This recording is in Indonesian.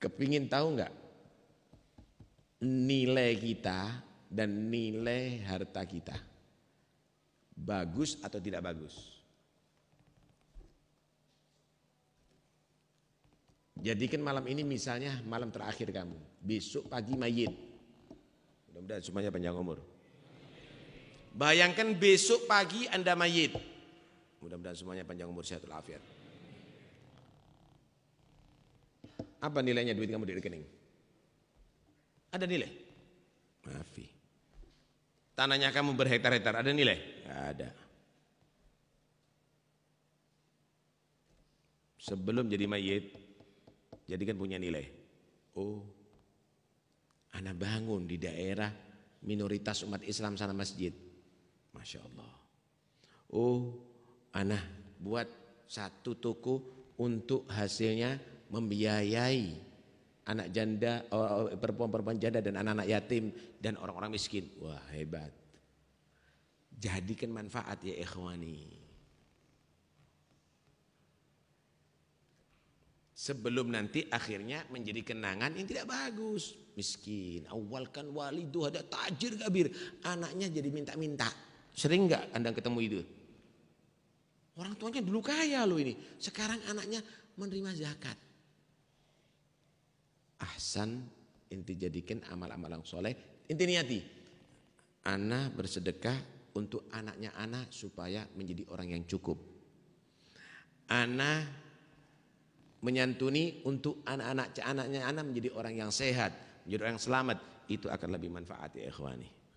Kepingin tahu enggak nilai kita dan nilai harta kita bagus atau tidak bagus? Jadikan malam ini misalnya malam terakhir kamu, besok pagi mayit. Mudah-mudahan semuanya panjang umur. Bayangkan besok pagi Anda mayit. Mudah-mudahan semuanya panjang umur sehat walafiat. Apa nilainya duit kamu di rekening? Ada nilai? Maafi. Tanahnya kamu berhektar-hektar, ada nilai? Gak ada. Sebelum jadi mayit, kan punya nilai. Oh, anak bangun di daerah minoritas umat Islam sana masjid. Masya Allah. Oh, anak buat satu toko untuk hasilnya membiayai anak janda, oh, oh, perempuan-perempuan janda dan anak-anak yatim dan orang-orang miskin. Wah hebat. Jadikan manfaat ya ikhwani. Sebelum nanti akhirnya menjadi kenangan yang tidak bagus. Miskin. Awalkan itu ada tajir kabir. Anaknya jadi minta-minta. Sering gak anda ketemu itu? Orang tuanya dulu kaya loh ini. Sekarang anaknya menerima zakat ahsan inti jadikan amal-amal yang soleh inti niati ana bersedekah untuk anaknya ana supaya menjadi orang yang cukup ana menyantuni untuk anak-anak anaknya ana menjadi orang yang sehat menjadi orang yang selamat itu akan lebih manfaat ya ikhwani